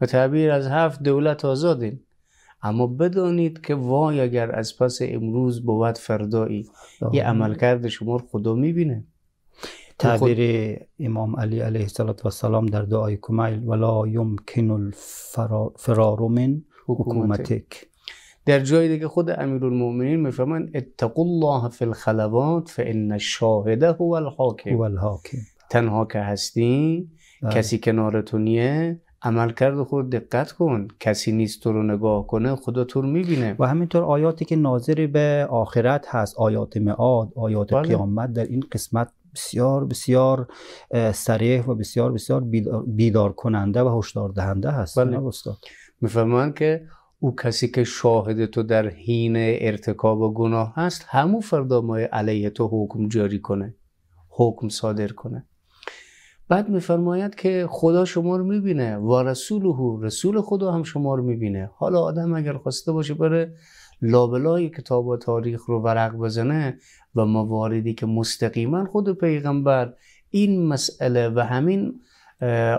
و تعبیر از هفت دولت آزادین اما بدانید که وای اگر از پس امروز بود فردایی یه عملکرد شما رو خدا میبینه تعبیر امام علی علیه السلام در دعای کمیل ولا یمکن الفرار من حکومتک در جای دیگه خود المومنین میفهمن اتقوا الله فی الخلوات فان الشاهد هو الحاکم هو الحاکم تنها که هستی بله. کسی کنارتونیه. عملکرد خود دقت کن کسی نیست تو رو نگاه کنه خدا تو رو میبینه و همینطور آیاتی که ناظر به آخرت هست آیات معاد آیات بله. قیامت در این قسمت بسیار بسیار سریح و بسیار بسیار بیدار, کننده و هشدار دهنده هست بله. میفهمن که او کسی که شاهد تو در حین ارتکاب و گناه هست همو فردا مای علیه تو حکم جاری کنه حکم صادر کنه بعد میفرماید که خدا شما رو میبینه و رسوله رسول خدا هم شما رو میبینه حالا آدم اگر خواسته باشه بره لابلای کتاب و تاریخ رو ورق بزنه و مواردی که مستقیما خود پیغمبر این مسئله و همین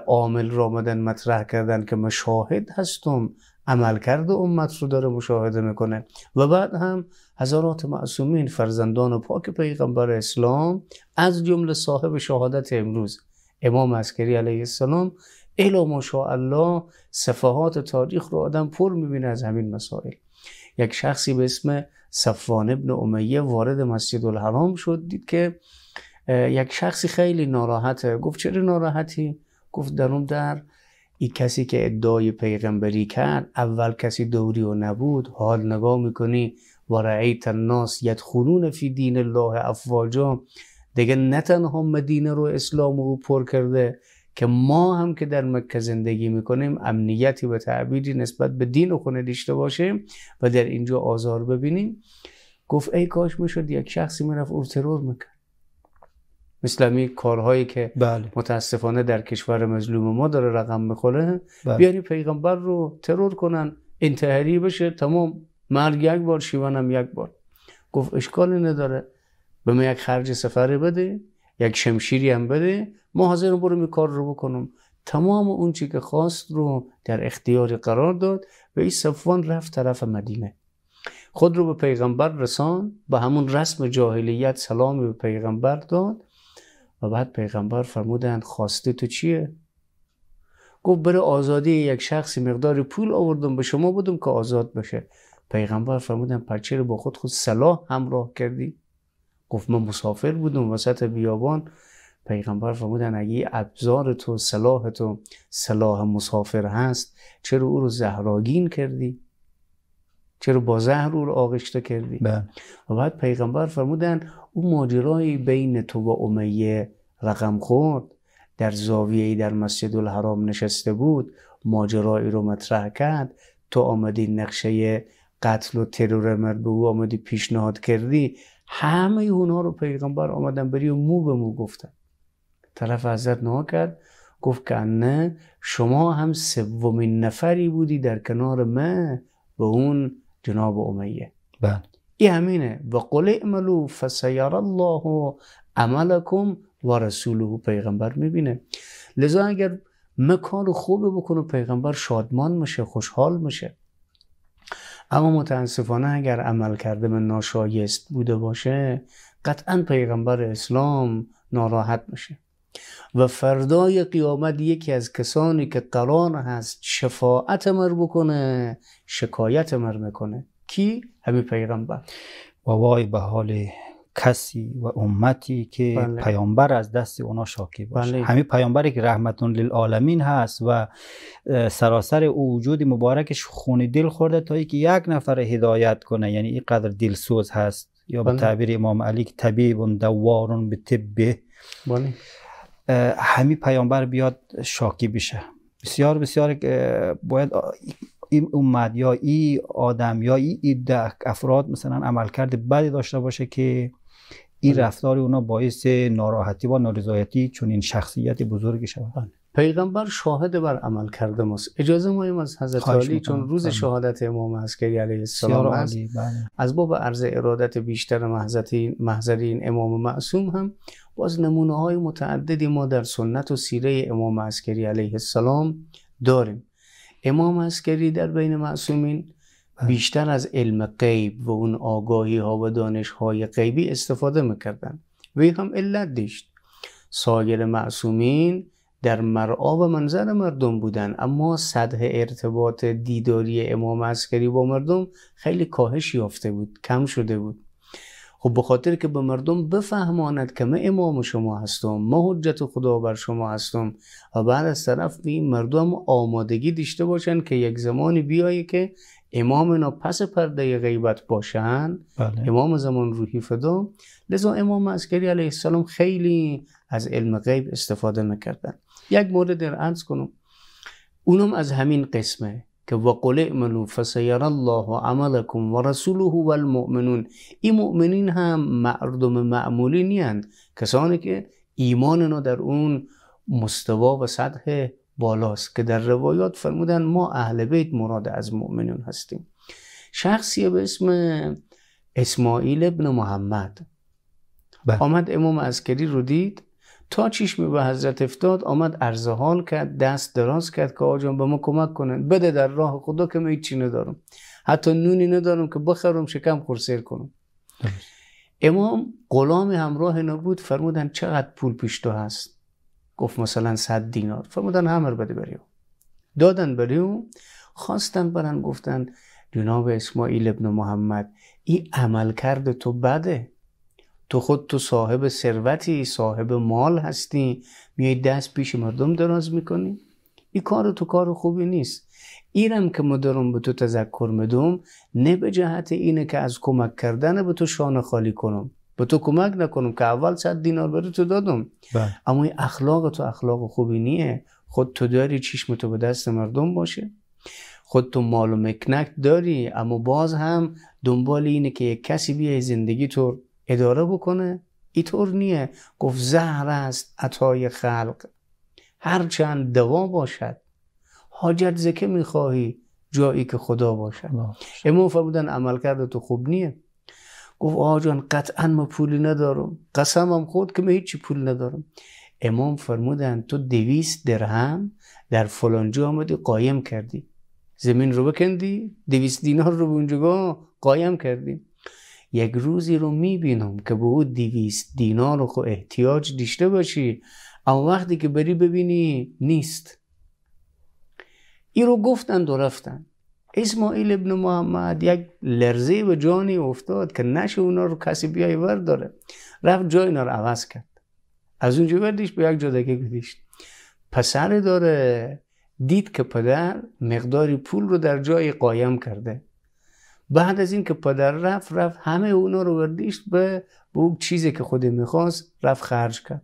عامل رو آمدن مطرح کردن که مشاهد هستم هستم عملکرد امت رو داره مشاهده میکنه و بعد هم هزارات معصومین فرزندان و پاک پیغمبر اسلام از جمله صاحب شهادت امروز امام عسکری علیه السلام الا ماشاءالله صفحات تاریخ رو آدم پر میبینه از همین مسائل یک شخصی به اسم صفوان ابن امیه وارد مسجد الحرام شد دید که یک شخصی خیلی ناراحته گفت چرا ناراحتی؟ گفت در اون در کسی که ادعای پیغمبری کرد اول کسی دوری و نبود حال نگاه میکنی و رعیت الناس یدخلون فی دین الله افواجا دیگه نه تنها مدینه رو اسلام رو پر کرده که ما هم که در مکه زندگی میکنیم امنیتی و تعبیدی نسبت به دین و خونه داشته باشیم و در اینجا آزار ببینیم گفت ای کاش میشد یک شخصی میرفت او ترور میکرد مثل کارهایی که بله. متاسفانه در کشور مظلوم ما داره رقم میخوره بله. بیاری پیغمبر رو ترور کنن انتحاری بشه تمام مرگ یک بار شیوانم یک بار گفت اشکالی نداره به یک خرج سفر بده یک شمشیری هم بده ما حاضرم برم این کار رو بکنم تمام اون چی که خواست رو در اختیار قرار داد و این صفوان رفت طرف مدینه خود رو به پیغمبر رسان به همون رسم جاهلیت سلامی به پیغمبر داد و بعد پیغمبر فرمودن خواسته تو چیه؟ گفت بره آزادی یک شخصی مقدار پول آوردم به شما بودم که آزاد بشه پیغمبر فرمودن پرچه رو با خود خود سلاح همراه کردی گفت من مسافر بودم وسط بیابان پیغمبر فرمودن اگه ابزار تو سلاح تو سلاح مسافر هست چرا او رو زهراگین کردی چرا با زهر او رو آغشته کردی بله. و بعد پیغمبر فرمودن او ماجرای بین تو و امیه رقم خورد در زاویه در مسجد الحرام نشسته بود ماجرایی رو مطرح کرد تو آمدی نقشه قتل و ترور مرد به او آمدی پیشنهاد کردی همه اونها رو پیغمبر آمدن بری و مو به مو گفتن طرف حضرت نها کرد گفت که نه شما هم سومین نفری بودی در کنار من به اون جناب امیه بله این همینه و قل اعملو فسیر الله عملکم و رسوله پیغمبر میبینه لذا اگر مکان خوب بکنه پیغمبر شادمان میشه خوشحال میشه اما متاسفانه اگر عمل کرده من ناشایست بوده باشه قطعا پیغمبر اسلام ناراحت میشه و فردای قیامت یکی از کسانی که قرار هست شفاعت مر بکنه شکایت مر میکنه کی؟ همین پیغمبر و وای به حال کسی و امتی که بله. پیامبر از دست اونا شاکی باشه بله. همین پیامبری که رحمت للعالمین هست و سراسر او وجود مبارکش خون دل خورده تا که یک نفر هدایت کنه یعنی اینقدر دلسوز هست یا بله. به تعبیر امام علی طبیب دوار به طب بله. همین پیامبر بیاد شاکی بشه بسیار بسیار باید این امت یا این آدم یا ای افراد مثلا عملکرد بدی داشته باشه که این بله. رفتار اونا باعث ناراحتی و نارضایتی این شخصیت بزرگی شود بله. پیغمبر شاهد بر عمل کرده ماست اجازه مایم از حضرت علی چون روز بله. شهادت امام عسکری علیه السلام است از باب عرض ارادت بیشتر محضری این امام معصوم هم باز نمونه های متعددی ما در سنت و سیره امام عسکری علیه السلام داریم امام عسکری در بین معصومین بله. بیشتر از علم غیب و اون آگاهی ها و دانش های غیبی استفاده میکردن وی هم علت داشت سایر معصومین در مرعا و منظر مردم بودن اما سطح ارتباط دیداری امام عسکری با مردم خیلی کاهش یافته بود کم شده بود خب به خاطر که به مردم بفهماند که من امام شما هستم من حجت خدا بر شما هستم و بعد از طرف این مردم آمادگی داشته باشند که یک زمانی بیایی که امام اینا پس پرده غیبت باشن بله. امام زمان روحی فدا لذا امام عسکری علیه السلام خیلی از علم غیب استفاده نکردن یک مورد در کن کنم اونم از همین قسمه که وقل اعملوا فسیر الله عملکم و رسوله و المؤمنون این مؤمنین هم مردم معمولی نیند کسانی که ایمان اینا در اون مستوا و سطح بالاست که در روایات فرمودن ما اهل بیت مراد از مؤمنون هستیم شخصی به اسم اسماعیل ابن محمد بله. آمد امام عسکری رو دید تا چشم به حضرت افتاد آمد عرض حال کرد دست دراز کرد که آجان به ما کمک کنن بده در راه خدا که من چی ندارم حتی نونی ندارم که بخرم شکم خورسیر کنم امام غلام همراه نبود فرمودن چقدر پول پیش تو هست گفت مثلا صد دینار فرمودن همه بده بریو دادن بریو خواستن برن گفتن جناب اسماعیل ابن محمد این عمل کرده تو بده تو خود تو صاحب ثروتی صاحب مال هستی میای دست پیش مردم دراز میکنی این کار تو کار خوبی نیست ایرم که ما به تو تذکر مدوم نه به جهت اینه که از کمک کردن به تو شانه خالی کنم به تو کمک نکنم که اول صد دینار بره تو دادم بله. اما این اخلاق تو اخلاق خوبی نیه خود تو داری چشم تو به دست مردم باشه خود تو مال و مکنک داری اما باز هم دنبال اینه که یک کسی بیای زندگی تو اداره بکنه اینطور نیه گفت زهر است عطای خلق هرچند دوا باشد حاجت زکه میخواهی جایی که خدا باشد اما فرمودن عمل کرده تو خوب نیه گفت آجان قطعا ما پولی ندارم قسمم خود که من هیچی پول ندارم امام فرمودن تو دویست درهم در فلانجا آمدی قایم کردی زمین رو بکندی دویست دینار رو به اونجا قایم کردی یک روزی رو میبینم که به او دویست دینار رو احتیاج داشته باشی اما وقتی که بری ببینی نیست ای رو گفتند و رفتند اسماعیل ابن محمد یک لرزه به جانی افتاد که نشه اونا رو کسی بیای داره رفت جای اینا رو عوض کرد از اونجا بردیش به یک جادگی گذیشت پسر داره دید که پدر مقداری پول رو در جای قایم کرده بعد از که پدر رفت رفت همه اونا رو بردیشت به, به اون چیزی که خودی میخواست رفت خرج کرد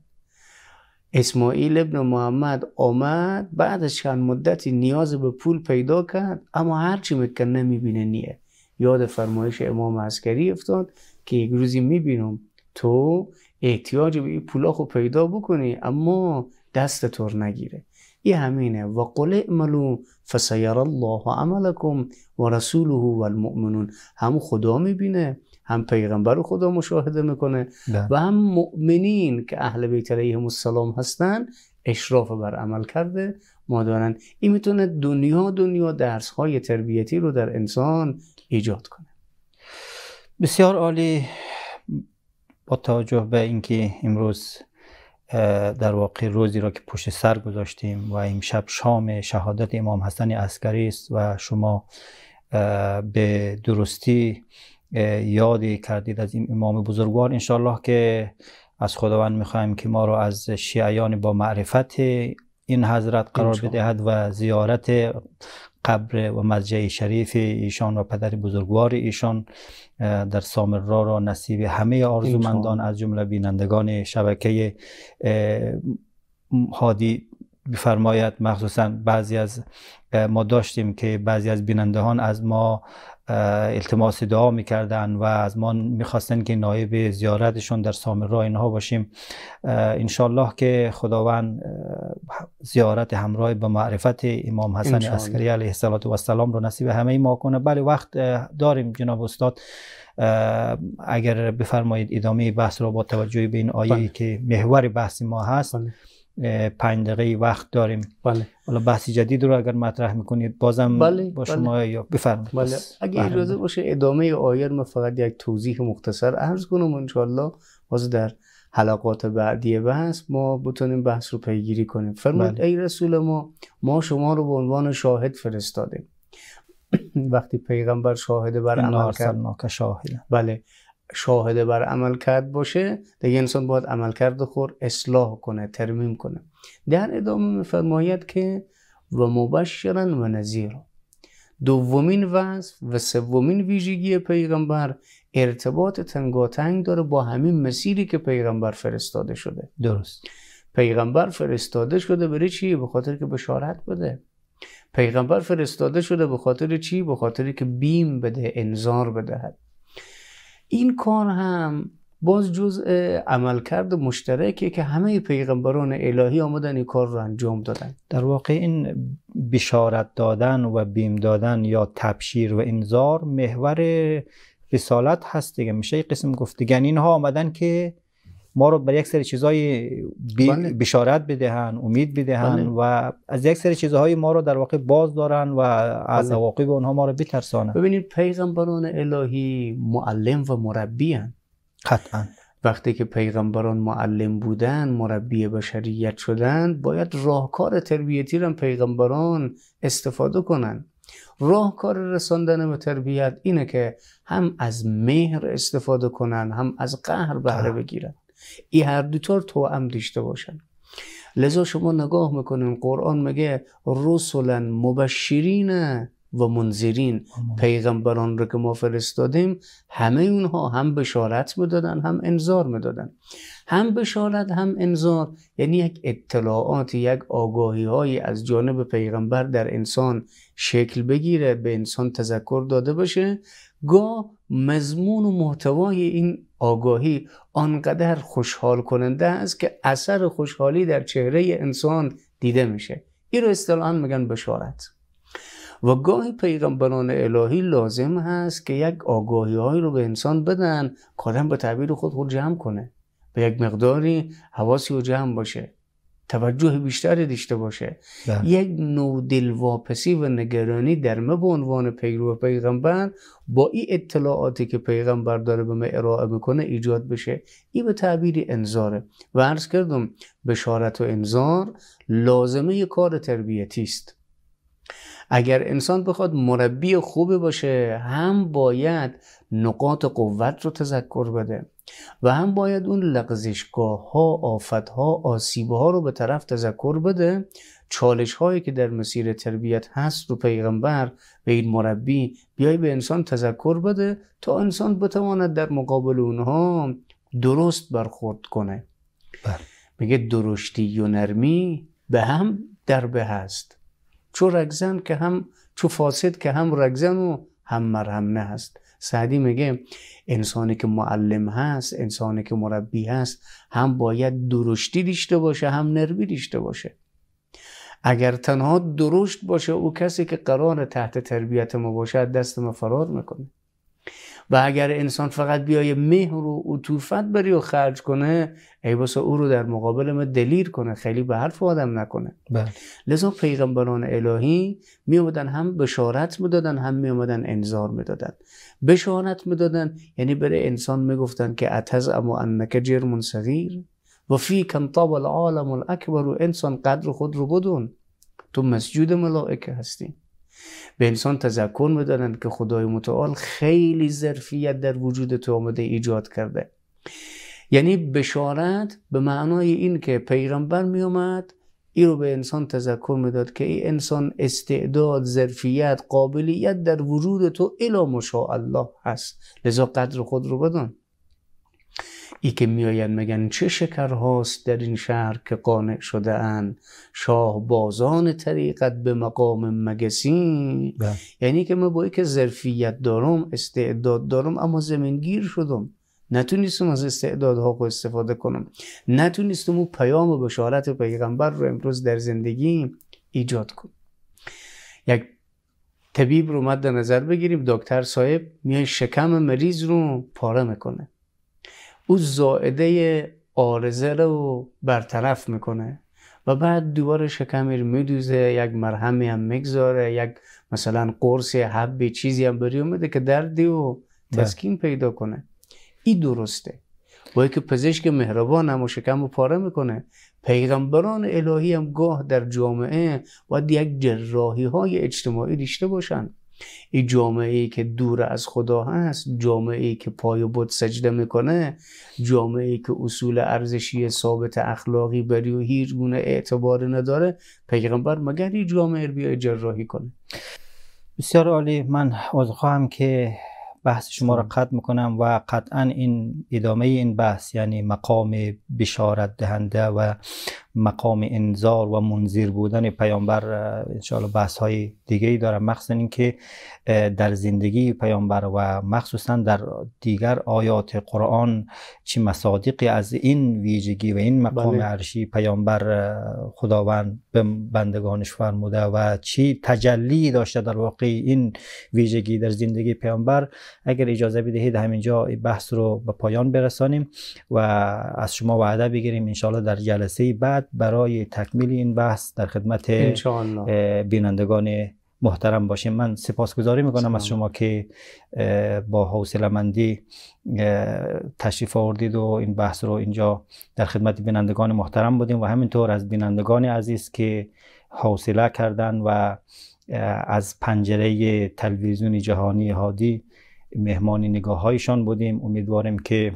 اسماعیل ابن محمد آمد بعد از چند مدتی نیاز به پول پیدا کرد اما هرچی نمی نمیبینه نیه یاد فرمایش امام عسکری افتاد که یک روزی میبینم تو احتیاج به این پولا خو پیدا بکنی اما دست نگیره این همینه و قل اعملو فسیر الله عملکم و رسوله و المؤمنون هم خدا میبینه هم پیغمبر خدا مشاهده میکنه و هم مؤمنین که اهل بیت علیهم السلام هستن اشراف بر عمل کرده ما دارن این میتونه دنیا دنیا درس های تربیتی رو در انسان ایجاد کنه بسیار عالی با توجه به اینکه امروز در واقع روزی را که پشت سر گذاشتیم و امشب شام شهادت امام حسن عسکری است و شما به درستی یادی کردید از این امام بزرگوار انشالله که از خداوند میخوایم که ما رو از شیعیان با معرفت این حضرت قرار بدهد و زیارت قبر و مسجد شریف ایشان و پدر بزرگوار ایشان در سامر را را نصیب همه آرزومندان از جمله بینندگان شبکه هادی بفرماید مخصوصا بعضی از ما داشتیم که بعضی از بینندهان از ما التماس دعا میکردن و از ما میخواستن که نایب زیارتشون در را اینها باشیم انشالله که خداوند زیارت همراه به معرفت امام حسن عسکری علیه السلام رو نصیب همه ما کنه بله وقت داریم جناب استاد اگر بفرمایید ادامه بحث رو با توجه به این آیه بله. که محور بحث ما هست بله. پنج دقیقه وقت داریم بله حالا بحث جدید رو اگر مطرح میکنید بازم بله. با بله. شما بله. یا بفرمایید بله. اگه بله. اجازه باشه ادامه آیر ما فقط یک توضیح مختصر عرض کنم انشالله باز در حلقات بعدی بحث ما بتونیم بحث رو پیگیری کنیم فرمود بله. ای رسول ما ما شما رو به عنوان شاهد فرستادیم وقتی پیغمبر شاهده بر عمل کرد شاهده. بله شاهده بر عمل کرد باشه دیگه انسان باید عمل کرد خور اصلاح کنه ترمیم کنه در ادامه میفرماید که و مبشرا و نظیرا دومین وصف و سومین ویژگی پیغمبر ارتباط تنگاتنگ داره با همین مسیری که پیغمبر فرستاده شده درست پیغمبر فرستاده شده برای چی؟ به خاطر که بشارت بده پیغمبر فرستاده شده به خاطر چی؟ به خاطر که بیم بده انذار بدهد این کار هم باز جزء عملکرد مشترکی که همه پیغمبران الهی آمدن این کار رو انجام دادن در واقع این بشارت دادن و بیم دادن یا تبشیر و انذار محور رسالت هست دیگه میشه قسم گفت یعنی اینها آمدن که ما رو بر یک سری چیزای بله. بشارت بدهن امید بدهن بله. و از یک سری چیزهای ما رو در واقع باز دارن و از بله. عواقب به اونها ما رو بترسانن ببینید پیغمبران الهی معلم و مربی هن. قطعا وقتی که پیغمبران معلم بودن مربی بشریت شدن باید راهکار تربیتی را پیغمبران استفاده کنن راهکار رساندن به تربیت اینه که هم از مهر استفاده کنن هم از قهر بهره بگیرن ای هر تو هم داشته باشن لذا شما نگاه میکنین قرآن میگه رسولا مبشرین و منذرین پیغمبران رو که ما فرستادیم همه اونها هم بشارت میدادن هم انذار میدادن هم بشارت هم انذار یعنی یک اطلاعات یک آگاهی از جانب پیغمبر در انسان شکل بگیره به انسان تذکر داده باشه گاه مضمون و محتوای این آگاهی آنقدر خوشحال کننده است که اثر خوشحالی در چهره انسان دیده میشه این رو اصطلاحا میگن بشارت و گاهی پیغمبران الهی لازم هست که یک آگاهی هایی رو به انسان بدن کارم به تعبیر خود خود جمع کنه به یک مقداری حواسی رو جمع باشه توجه بیشتری داشته باشه بله. یک نوع دلواپسی و نگرانی در به عنوان پیرو پیغمبر با این اطلاعاتی که پیغمبر داره به ما ارائه میکنه ایجاد بشه این به تعبیر انذاره و عرض کردم بشارت و انذار لازمه یک کار تربیتی است اگر انسان بخواد مربی خوبی باشه هم باید نقاط قوت رو تذکر بده و هم باید اون لغزشگاه ها آفت ها آسیب ها رو به طرف تذکر بده چالش هایی که در مسیر تربیت هست رو پیغمبر به این مربی بیای به انسان تذکر بده تا انسان بتواند در مقابل اونها درست برخورد کنه بر. بله. میگه درشتی و نرمی به هم در به هست چو رگزن که هم چو فاسد که هم رگزن و هم مرهم نه هست سعدی میگه انسانی که معلم هست انسانی که مربی هست هم باید درشتی داشته باشه هم نروی داشته باشه اگر تنها درشت باشه او کسی که قرار تحت تربیت ما باشد دست ما فرار میکنه و اگر انسان فقط بیای مهر و عطوفت بری و خرج کنه ای بسا او رو در مقابل ما دلیر کنه خیلی به حرف آدم نکنه بله. لذا پیغمبران الهی می هم بشارت دادن هم می آمدن انذار میدادن بشارت میدادن یعنی برای انسان میگفتن که اتز اما انک جرمون صغیر و فی کن طاب العالم الاکبر و انسان قدر خود رو بدون تو مسجود ملائکه هستی به انسان تذکر میدادند که خدای متعال خیلی ظرفیت در وجود تو آمده ایجاد کرده یعنی بشارت به معنای این که پیغمبر می اومد ای رو به انسان تذکر میداد که ای انسان استعداد ظرفیت قابلیت در وجود تو الا مشاء الله هست لذا قدر خود رو بدان ای که میآیند میگن چه هاست در این شهر که قانع شده اند شاه بازان طریقت به مقام مگسین بله. یعنی که من با که ظرفیت دارم استعداد دارم اما زمین گیر شدم نتونستم از استعدادها کو استفاده کنم نتونستم اون پیام و بشارت پیغمبر رو امروز در زندگی ایجاد کنم یک طبیب رو مد نظر بگیریم دکتر صاحب میای شکم مریض رو پاره میکنه او زائده آرزه رو برطرف میکنه و بعد دوباره شکمی رو میدوزه یک مرهمی هم میگذاره یک مثلا قرص حبی چیزی هم بریو میده که دردی و تسکین پیدا کنه این درسته با که پزشک مهربان هم و شکم رو پاره میکنه پیغمبران الهی هم گاه در جامعه باید یک جراحی های اجتماعی داشته باشند این جامعه ای که دور از خدا هست جامعه ای که پای بود سجده میکنه جامعه ای که اصول ارزشی ثابت اخلاقی بری و هیچ گونه اعتبار نداره پیغمبر مگر این جامعه رو بیای جراحی کنه بسیار عالی من از خواهم که بحث شما را قطع میکنم و قطعا این ادامه این بحث یعنی مقام بشارت دهنده و مقام انذار و منذیر بودن پیامبر انشاءالله بحث های دیگه ای داره مخصوصا اینکه در زندگی پیامبر و مخصوصا در دیگر آیات قرآن چه مصادیقی از این ویژگی و این مقام بله. عرشی پیامبر خداوند به بندگانش فرموده و چی تجلی داشته در واقع این ویژگی در زندگی پیامبر اگر اجازه بدهید همینجا بحث رو به پایان برسانیم و از شما وعده بگیریم انشاءالله در جلسه بعد برای تکمیل این بحث در خدمت بینندگان محترم باشیم من سپاسگزاری کنم از شما که با حوصله مندی تشریف آوردید و این بحث رو اینجا در خدمت بینندگان محترم بودیم و همینطور از بینندگان عزیز که حوصله کردن و از پنجره تلویزیون جهانی هادی مهمانی نگاه هایشان بودیم امیدواریم که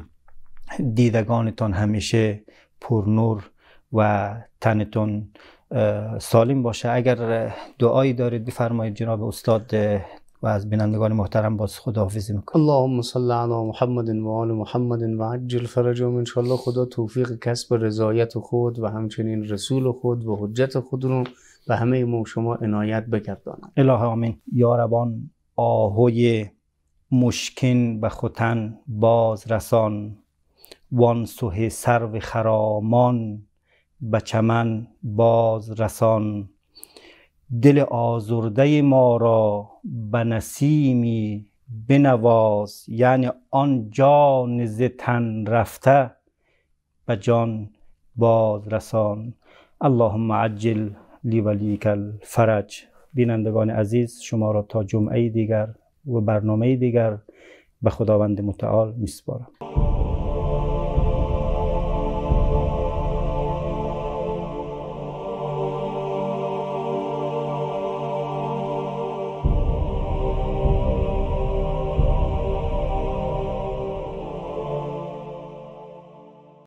دیدگانتان همیشه پر نور و تنتون سالم باشه اگر دعایی دارید بفرمایید جناب استاد و از بینندگان محترم باز خداحافظی میکنم اللهم صل علی محمد و آل محمد و عجل فرجهم انشالله خدا توفیق کسب رضایت خود و همچنین رسول خود و حجت خود رو به همه ما شما عنایت بگرداند اله آمین یاربان آهوی مشکن به خوتن باز رسان وان سوه سرو خرامان به چمن باز رسان دل آزرده ما را به نسیمی بنواز یعنی آن جان زتن رفته به جان باز رسان اللهم عجل لی ولیک الفرج بینندگان عزیز شما را تا جمعه دیگر و برنامه دیگر به خداوند متعال میسپارم